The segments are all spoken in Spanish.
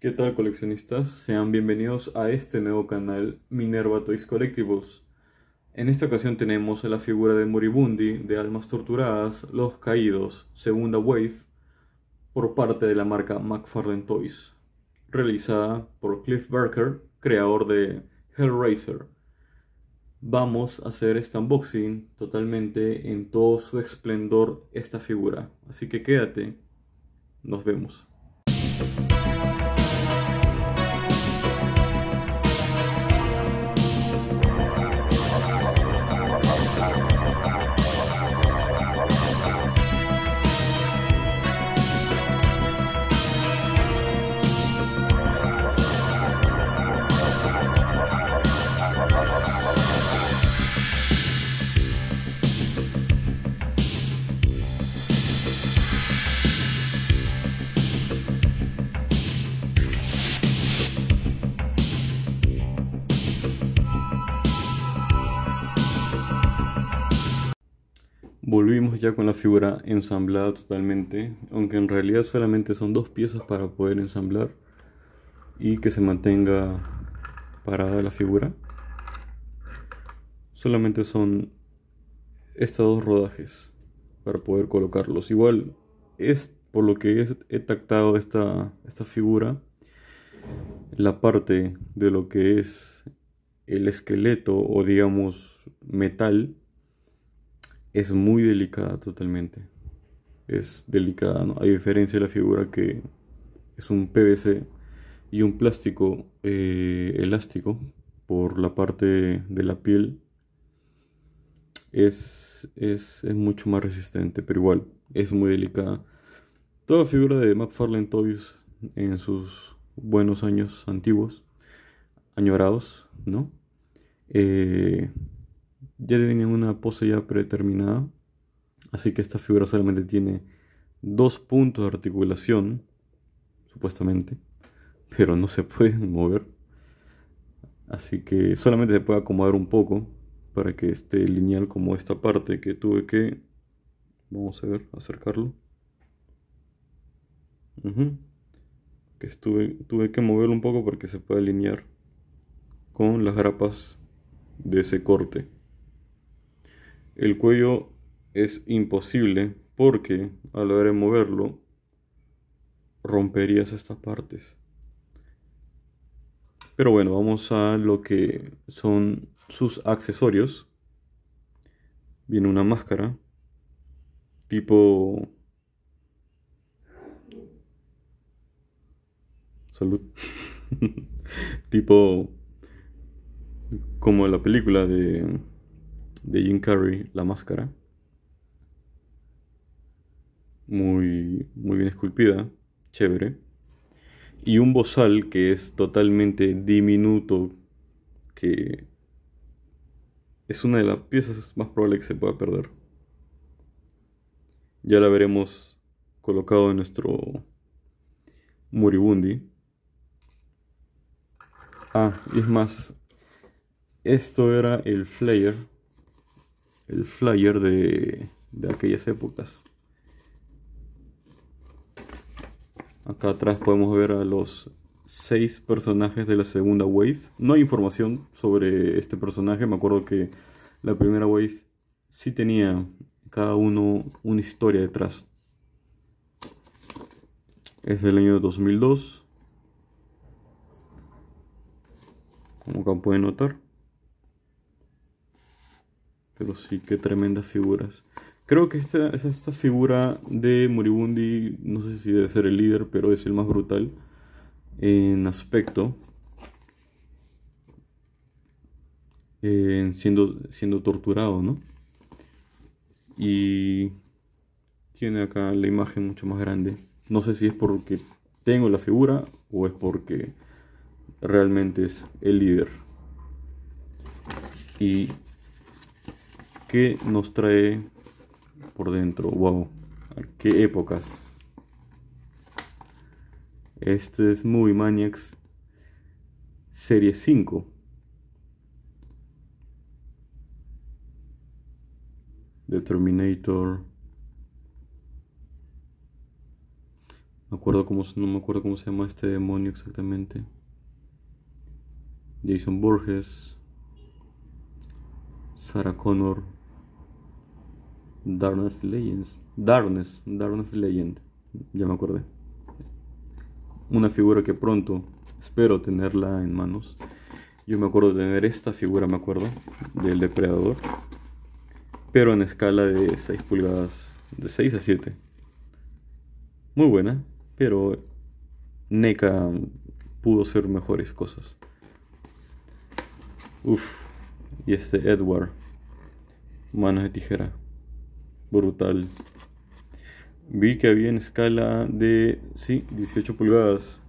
¿Qué tal coleccionistas? Sean bienvenidos a este nuevo canal Minerva Toys Collectibles. En esta ocasión tenemos la figura de Moribundi, de Almas Torturadas, Los Caídos, Segunda Wave, por parte de la marca McFarlane Toys, realizada por Cliff Barker, creador de Hellraiser. Vamos a hacer este unboxing totalmente en todo su esplendor esta figura, así que quédate, nos vemos. Volvimos ya con la figura ensamblada totalmente, aunque en realidad solamente son dos piezas para poder ensamblar y que se mantenga parada la figura. Solamente son estos dos rodajes para poder colocarlos. Igual es por lo que he tactado esta, esta figura, la parte de lo que es el esqueleto o digamos metal es muy delicada totalmente. Es delicada, ¿no? hay diferencia de la figura que es un PVC y un plástico eh, elástico por la parte de la piel. Es, es mucho más resistente, pero igual es muy delicada. Toda figura de McFarlane Toys en sus buenos años antiguos, añorados, ¿no? Eh, ya tenía una pose ya predeterminada. Así que esta figura solamente tiene dos puntos de articulación, supuestamente, pero no se pueden mover. Así que solamente se puede acomodar un poco para que esté lineal como esta parte que tuve que... Vamos a ver, acercarlo. Que tuve que moverlo un poco para que se pueda alinear con las grapas de ese corte. El cuello es imposible porque al haber de moverlo romperías estas partes. Pero bueno, vamos a lo que son sus accesorios. Viene una máscara tipo salud tipo como la película de de Jim Carrey, La Máscara. Muy, muy bien esculpida, chévere. Y un bozal que es totalmente diminuto, que es una de las piezas más probables que se pueda perder. Ya la veremos colocado en nuestro moribundi. Ah, y es más, esto era el flayer el flyer de, aquellas épocas. Acá atrás podemos ver a los seis personajes de la segunda wave. No hay información sobre este personaje. Me acuerdo que la primera wave sí tenía cada uno una historia detrás. Es del año 2002. Como acá pueden notar. Pero sí, qué tremendas figuras. Creo que esta, es esta figura de Moribundi, no sé si debe ser el líder, pero es el más brutal en aspecto. siendo, siendo torturado, ¿no? Y tiene acá la imagen mucho más grande. No sé si es porque tengo la figura o es porque realmente es el líder. Y que nos trae por dentro. Wow, qué épocas. Este es Movie Maniacs Serie 5. The Terminator. Me acuerdo cómo, no me acuerdo cómo se llama este demonio exactamente. Jason Borges. Sarah Connor. Darkness Legends. Darkness, Darkness Legend. Ya me acordé. Una figura que pronto espero tenerla en manos. Yo me acuerdo de tener esta figura, me acuerdo, del depredador. Pero en escala de 6 pulgadas, de 6 a 7. Muy buena, pero NECA pudo ser mejores cosas. Uf, y este Edward, manos de tijera brutal. Vi que había en escala de, sí, 18 pulgadas.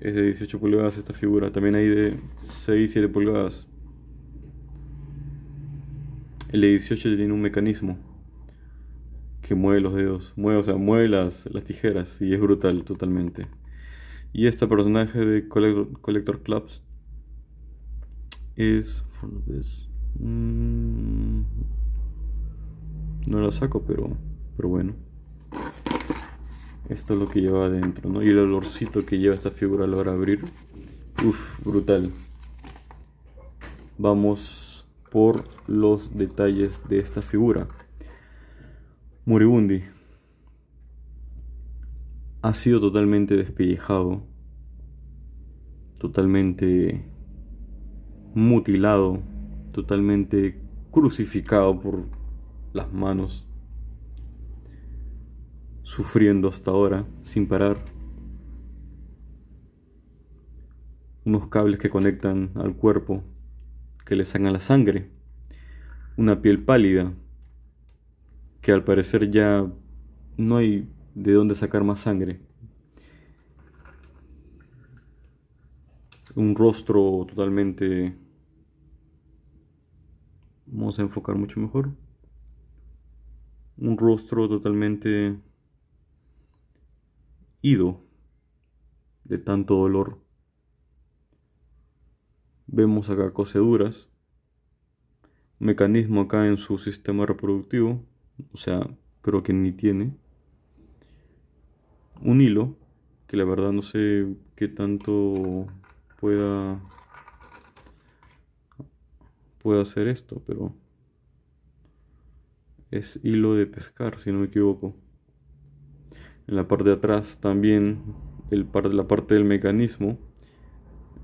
Es de 18 pulgadas esta figura. También hay de 6, 7 pulgadas. El de 18 tiene un mecanismo que mueve los dedos. Mueve, o sea, mueve las, tijeras y es brutal totalmente. Y este personaje de Collector, Clubs es no la saco, pero, pero bueno. Esto es lo que lleva adentro, ¿no? Y el olorcito que lleva esta figura al hora abrir. Uf, brutal. Vamos por los detalles de esta figura. Moribundi. Ha sido totalmente despellejado. Totalmente mutilado. Totalmente crucificado por las manos, sufriendo hasta ahora sin parar. Unos cables que conectan al cuerpo, que le sacan la sangre. Una piel pálida, que al parecer ya no hay de dónde sacar más sangre. Un rostro totalmente... Vamos a enfocar mucho mejor un rostro totalmente ido de tanto dolor. Vemos acá coseduras, mecanismo acá en su sistema reproductivo, o sea, creo que ni tiene. Un hilo, que la verdad no sé qué tanto pueda, pueda hacer esto, pero es hilo de pescar, si no me equivoco. En la parte de atrás también el par, la parte del mecanismo.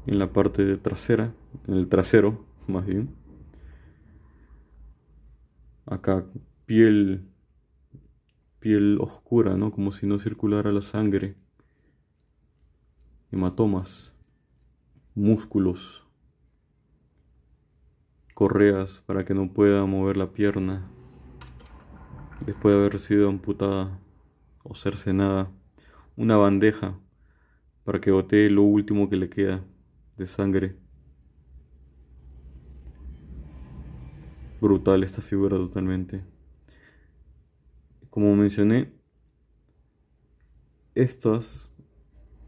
En la parte de trasera, en el trasero más bien. Acá piel piel oscura, ¿no? Como si no circulara la sangre. Hematomas, músculos, correas para que no pueda mover la pierna después de haber sido amputada o cercenada, una bandeja para que botee lo último que le queda de sangre. Brutal esta figura totalmente. Como mencioné, estas,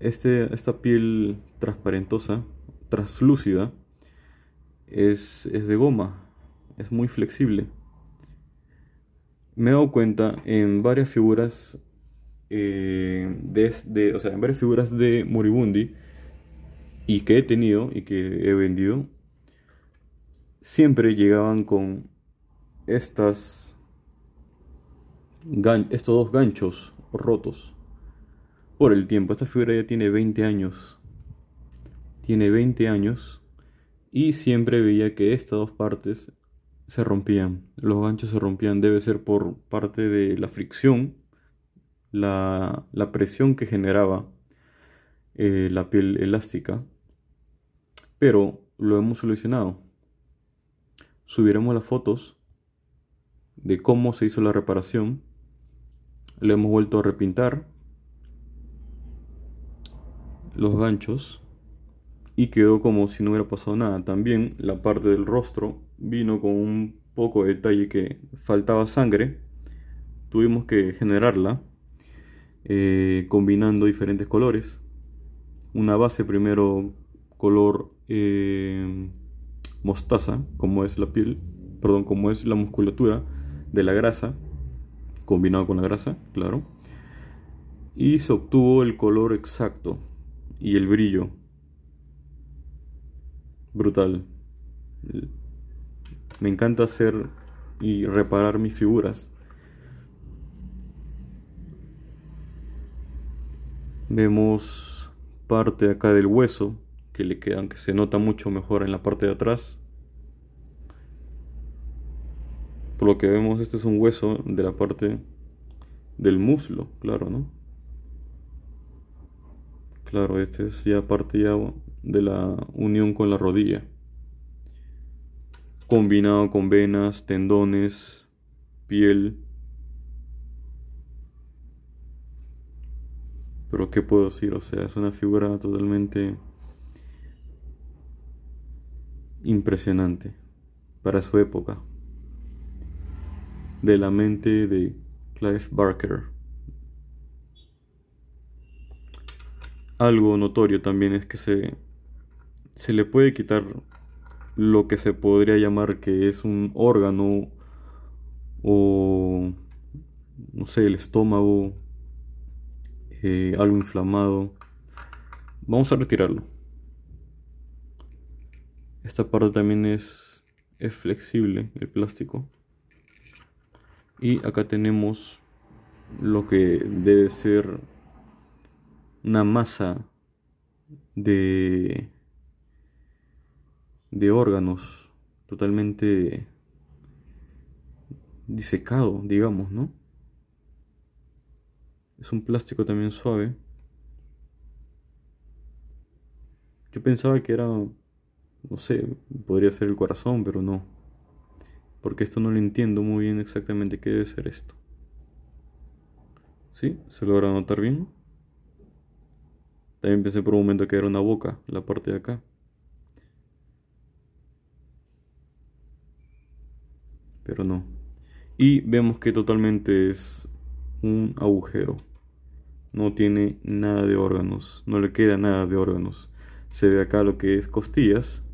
este, esta piel transparentosa, translúcida, es de goma, es muy flexible me he dado cuenta en varias figuras desde, eh, varias figuras de Moribundi y que he tenido y que he vendido, siempre llegaban con estas estos dos ganchos rotos por el tiempo. Esta figura ya tiene 20 años. Tiene 20 años y siempre veía que estas dos partes se rompían. Los ganchos se rompían, debe ser por parte de la fricción, la, presión que generaba eh, la piel elástica. Pero lo hemos solucionado. Subiremos las fotos de cómo se hizo la reparación. Le hemos vuelto a repintar los ganchos y quedó como si no hubiera pasado nada. También la parte del rostro vino con un poco de detalle que faltaba sangre. Tuvimos que generarla eh, combinando diferentes colores. Una base primero color eh, mostaza, como es la piel, perdón, como es la musculatura de la grasa, combinado con la grasa, claro. Y se obtuvo el color exacto y el brillo brutal. Me encanta hacer y reparar mis figuras. Vemos parte acá del hueso que le quedan, que se nota mucho mejor en la parte de atrás. Por lo que vemos, este es un hueso de la parte del muslo, claro, ¿no? Claro, este es ya parte ya de la unión con la rodilla, combinado con venas, tendones, piel. Pero qué puedo decir, o sea, es una figura totalmente impresionante para su época. De la mente de Clive Barker. Algo notorio también es que se se le puede quitar lo que se podría llamar que es un órgano o, no sé, el estómago, eh, algo inflamado. Vamos a retirarlo. Esta parte también es, es flexible, el plástico. Y acá tenemos lo que debe ser una masa de de órganos totalmente disecado, digamos, ¿no? Es un plástico también suave. Yo pensaba que era, no sé, podría ser el corazón, pero no. Porque esto no lo entiendo muy bien exactamente qué debe ser esto. ¿Sí? ¿Se logra notar bien? También pensé por un momento que era una boca, la parte de acá. pero no. Y vemos que totalmente es un agujero. No tiene nada de órganos, no le queda nada de órganos. Se ve acá lo que es costillas.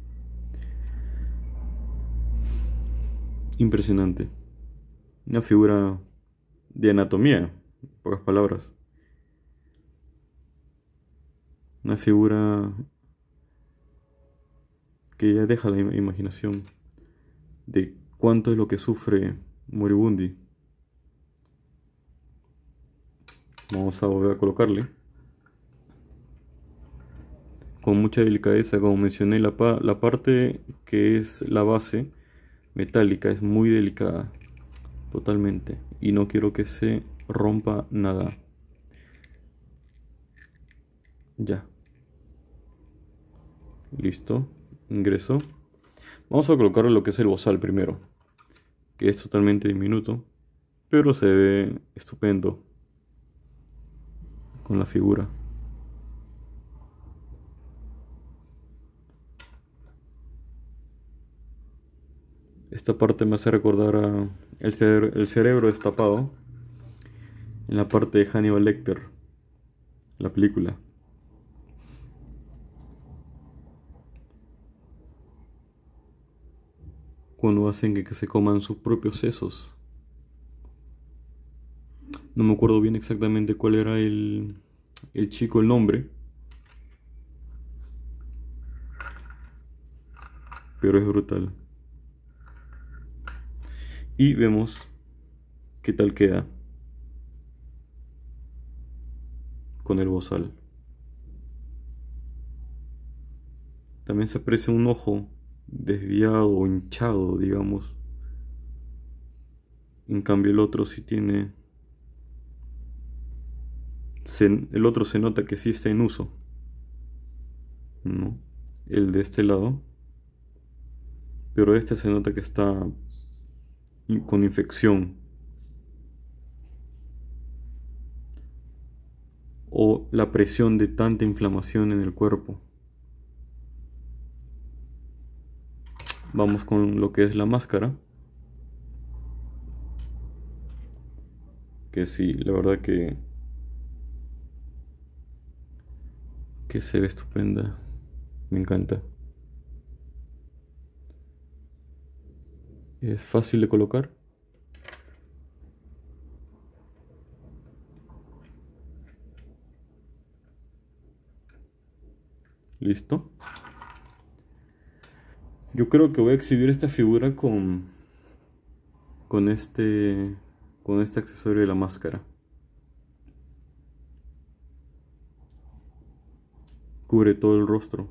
Impresionante. Una figura de anatomía, en pocas palabras. Una figura que ya deja la imaginación de cuánto es lo que sufre Moribundi. Vamos a volver a colocarle. Con mucha delicadeza, como mencioné, la, la parte que es la base metálica es muy delicada. Totalmente. Y no quiero que se rompa nada. Ya. Listo. Ingreso. Vamos a colocar lo que es el bozal primero que es totalmente diminuto, pero se ve estupendo con la figura. Esta parte me hace recordar a el, el cerebro destapado en la parte de Hannibal Lecter, la película. cuando hacen que, se coman sus propios sesos. No me acuerdo bien exactamente cuál era el, el chico, el nombre. Pero es brutal. Y vemos qué tal queda con el bozal. También se aprecia un ojo desviado o hinchado, digamos. En cambio el otro sí tiene... el otro se nota que sí está en uso. ¿No? El de este lado. Pero este se nota que está con infección. O la presión de tanta inflamación en el cuerpo. vamos con lo que es la máscara. Que sí, la verdad que... Que se ve estupenda. Me encanta. Es fácil de colocar. Listo. Yo creo que voy a exhibir esta figura con, con, este, con este accesorio de la máscara. Cubre todo el rostro.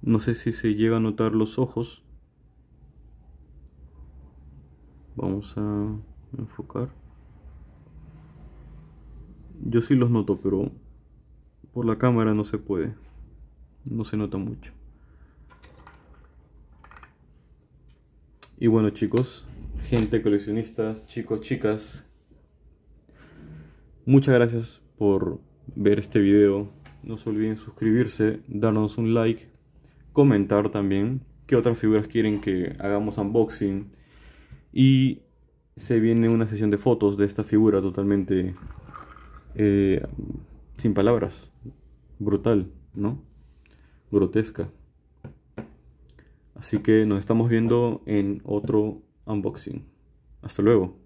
No sé si se llega a notar los ojos. Vamos a enfocar. Yo sí los noto, pero por la cámara no se puede. No se nota mucho. Y bueno chicos, gente coleccionistas, chicos, chicas, muchas gracias por ver este video. No se olviden suscribirse, darnos un like, comentar también qué otras figuras quieren que hagamos unboxing. Y se viene una sesión de fotos de esta figura totalmente eh, sin palabras. Brutal, ¿no? Grotesca. Así que nos estamos viendo en otro unboxing. Hasta luego.